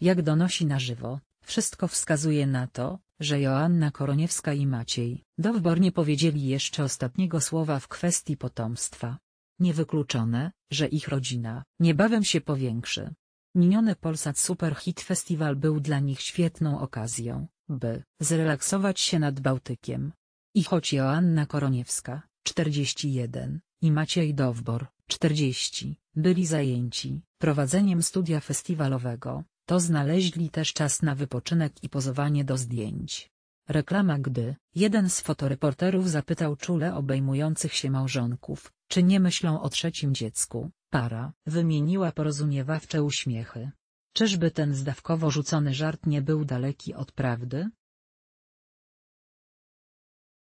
Jak donosi na żywo, wszystko wskazuje na to, że Joanna Koroniewska i Maciej Dowbor nie powiedzieli jeszcze ostatniego słowa w kwestii potomstwa. Niewykluczone, że ich rodzina niebawem się powiększy. Miniony Polsat Superhit Festiwal był dla nich świetną okazją, by zrelaksować się nad Bałtykiem. I choć Joanna Koroniewska, 41, i Maciej Dowbor, 40, byli zajęci prowadzeniem studia festiwalowego, to znaleźli też czas na wypoczynek i pozowanie do zdjęć. Reklama gdy jeden z fotoreporterów zapytał czule obejmujących się małżonków, czy nie myślą o trzecim dziecku, para wymieniła porozumiewawcze uśmiechy. Czyżby ten zdawkowo rzucony żart nie był daleki od prawdy?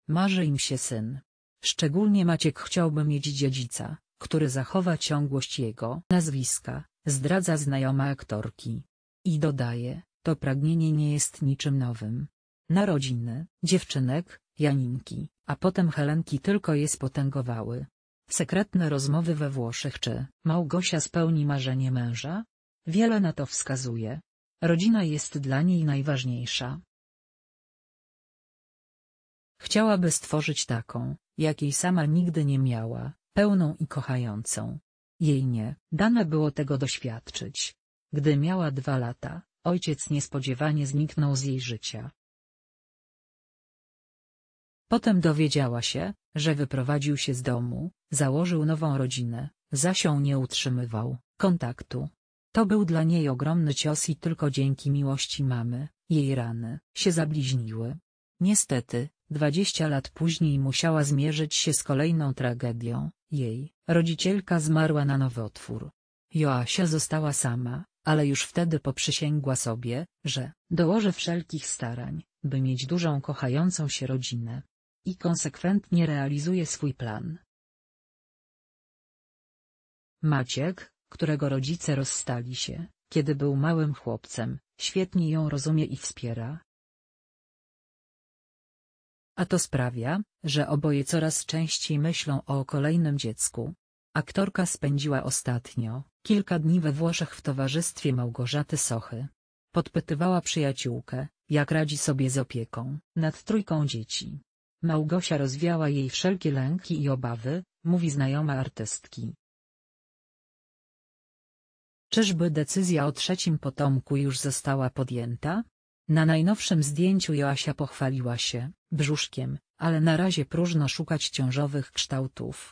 Marzy im się syn. Szczególnie Maciek chciałby mieć dziedzica, który zachowa ciągłość jego nazwiska, zdradza znajoma aktorki. I dodaje, to pragnienie nie jest niczym nowym. Narodziny, dziewczynek, Janinki, a potem Helenki tylko je spotęgowały. Sekretne rozmowy we Włoszech czy Małgosia spełni marzenie męża? Wiele na to wskazuje. Rodzina jest dla niej najważniejsza. Chciałaby stworzyć taką, jakiej sama nigdy nie miała, pełną i kochającą. Jej nie dane było tego doświadczyć. Gdy miała dwa lata, ojciec niespodziewanie zniknął z jej życia. Potem dowiedziała się, że wyprowadził się z domu, założył nową rodzinę, zaś nie utrzymywał kontaktu. To był dla niej ogromny cios i tylko dzięki miłości mamy, jej rany, się zabliźniły. Niestety, dwadzieścia lat później musiała zmierzyć się z kolejną tragedią, jej rodzicielka zmarła na nowotwór. Joasia została sama, ale już wtedy poprzysięgła sobie, że dołoży wszelkich starań, by mieć dużą kochającą się rodzinę. I konsekwentnie realizuje swój plan. Maciek, którego rodzice rozstali się, kiedy był małym chłopcem, świetnie ją rozumie i wspiera. A to sprawia, że oboje coraz częściej myślą o kolejnym dziecku. Aktorka spędziła ostatnio Kilka dni we Włoszech w towarzystwie Małgorzaty Sochy. Podpytywała przyjaciółkę, jak radzi sobie z opieką nad trójką dzieci. Małgosia rozwiała jej wszelkie lęki i obawy, mówi znajoma artystki. Czyżby decyzja o trzecim potomku już została podjęta? Na najnowszym zdjęciu Joasia pochwaliła się brzuszkiem, ale na razie próżno szukać ciążowych kształtów.